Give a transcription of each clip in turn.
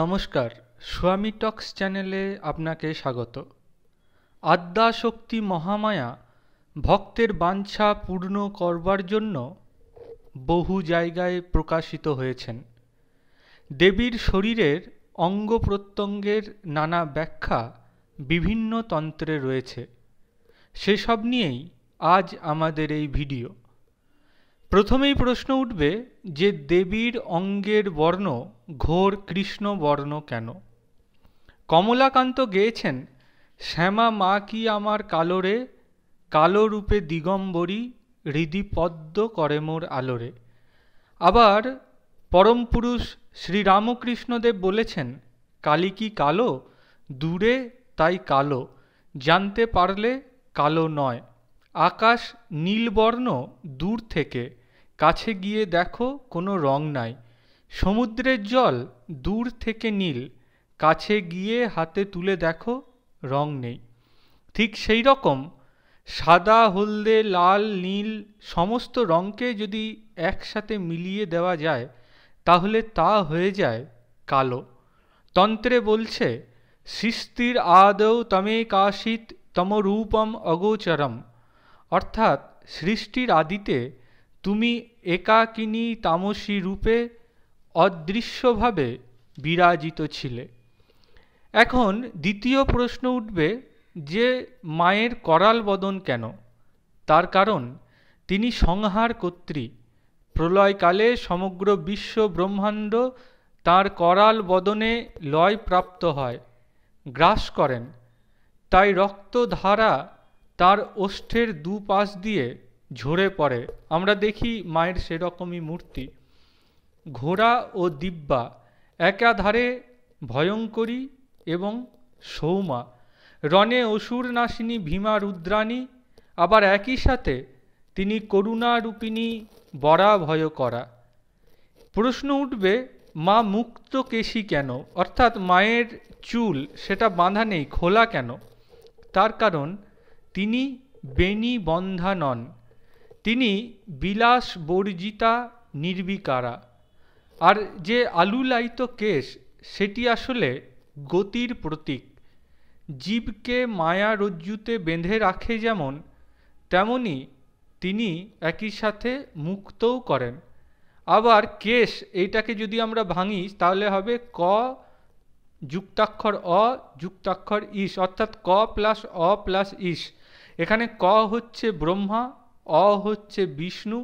নমস্কার স্বামী টক্স চ্যানেলে আপনাকে স্বাগত আদ্যাশক্তি মহামায়া ভক্তের বাঞ্ছা পূর্ণ করবার জন্য বহু জায়গায় প্রকাশিত হয়েছেন দেবীর শরীরের অঙ্গ প্রত্যঙ্গের নানা ব্যাখ্যা বিভিন্ন তন্ত্রে রয়েছে সেসব নিয়েই আজ আমাদের এই ভিডিও প্রথমেই প্রশ্ন উঠবে যে দেবীর অঙ্গের বর্ণ ঘোর কৃষ্ণ বর্ণ কেন কমলাকান্ত গেয়েছেন শ্যামা মা কি আমার কালোরে কালো রূপে দিগম্বরী হৃদি পদ্ম করে মোর আলোরে আবার পরম পুরুষ শ্রীরামকৃষ্ণদেব বলেছেন কালী কি কালো দূরে তাই কালো জানতে পারলে কালো নয় আকাশ নীলবর্ণ দূর থেকে কাছে গিয়ে দেখো কোনো রং নাই সমুদ্রের জল দূর থেকে নীল কাছে গিয়ে হাতে তুলে দেখো রং নেই ঠিক সেই রকম সাদা হলদে লাল নীল সমস্ত রঙকে যদি একসাথে মিলিয়ে দেওয়া যায় তাহলে তা হয়ে যায় কালো তন্ত্রে বলছে সৃষ্টির আদৌ তমে কাশিত তমরূপম অগোচরম অর্থাৎ সৃষ্টির আদিতে তুমি একাকিনী তামসী রূপে অদৃশ্যভাবে বিরাজিত ছিলে এখন দ্বিতীয় প্রশ্ন উঠবে যে মায়ের করাল বদন কেন তার কারণ তিনি সংহার কর্ত্রী প্রলয়কালে সমগ্র বিশ্ব ব্রহ্মাণ্ড তার করাল বদনে লয় প্রাপ্ত হয় গ্রাস করেন তাই রক্তধারা তার ওষ্ঠের দুপাশ দিয়ে ঝরে পড়ে আমরা দেখি মায়ের সেরকমই মূর্তি ঘোড়া ও দিব্যা একাধারে ভয়ঙ্করী এবং সৌমা রণে অসুর নাসিনী ভীমা রুদ্রাণী আবার একই সাথে তিনি করুণারূপিণী বরা ভয় করা প্রশ্ন উঠবে মা মুক্ত কেশি কেন অর্থাৎ মায়ের চুল সেটা বাঁধা নেই খোলা কেন তার কারণ তিনি বেনি বন্ধা নন তিনি বিলাস বর্জিতা নির্বিকারা আর যে আলুলায়িত কেশ সেটি আসলে গতির প্রতীক জীবকে মায়া রজ্জুতে বেঁধে রাখে যেমন তেমনি তিনি একই সাথে মুক্তও করেন আবার কেশ এইটাকে যদি আমরা ভাঙি তাহলে হবে ক যুক্তাক্ষর অ যুক্তাক্ষর ইস অর্থাৎ ক প্লাস অ প্লাস ইস এখানে ক হচ্ছে ব্রহ্মা অ হচ্ছে বিষ্ণু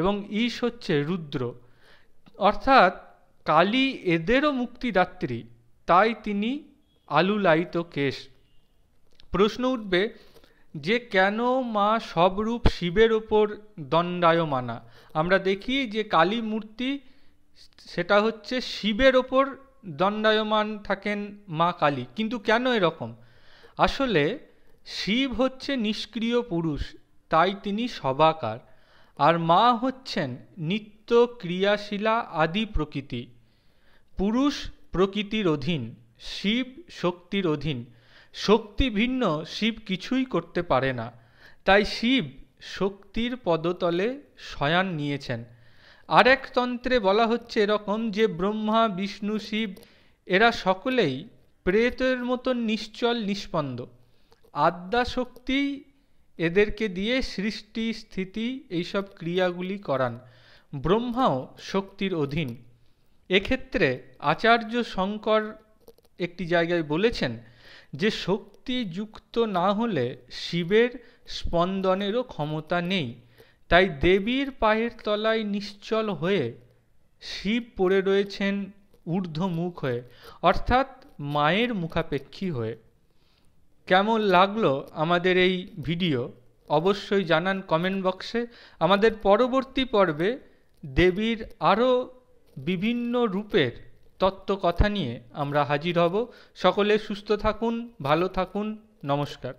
এবং ঈশ হচ্ছে রুদ্র অর্থাৎ কালী এদেরও মুক্তিদাত্রী তাই তিনি আলুলায়িত কেশ প্রশ্ন উঠবে যে কেন মা সবরূপ শিবের ওপর দণ্ডায়মানা আমরা দেখি যে কালী মূর্তি সেটা হচ্ছে শিবের ওপর দণ্ডায়মান থাকেন মা কালী কিন্তু কেন এরকম আসলে শিব হচ্ছে নিষ্ক্রিয় পুরুষ তাই তিনি সবাকার আর মা হচ্ছেন নিত্য ক্রিয়াশীলা আদি প্রকৃতি পুরুষ প্রকৃতির অধীন শিব শক্তির অধীন শক্তি ভিন্ন শিব কিছুই করতে পারে না তাই শিব শক্তির পদতলে শয়ান নিয়েছেন আরেক তন্ত্রে বলা হচ্ছে এরকম যে ব্রহ্মা বিষ্ণু শিব এরা সকলেই প্রেতের মতন নিশ্চল নিষ্পন্দ আদ্যা শক্তি এদেরকে দিয়ে সৃষ্টি স্থিতি এইসব ক্রিয়াগুলি করান ব্রহ্মাও শক্তির অধীন এক্ষেত্রে আচার্য শঙ্কর একটি জায়গায় বলেছেন যে শক্তি যুক্ত না হলে শিবের স্পন্দনেরও ক্ষমতা নেই তাই দেবীর পায়ের তলায় নিশ্চল হয়ে শিব পড়ে রয়েছেন ঊর্ধ্বমুখ হয়ে অর্থাৎ মায়ের মুখাপেক্ষী হয়ে কেমন লাগলো আমাদের এই ভিডিও অবশ্যই জানান কমেন্ট বক্সে আমাদের পরবর্তী পর্বে দেবীর আরও বিভিন্ন রূপের তত্ত্ব কথা নিয়ে আমরা হাজির হব সকলে সুস্থ থাকুন ভালো থাকুন নমস্কার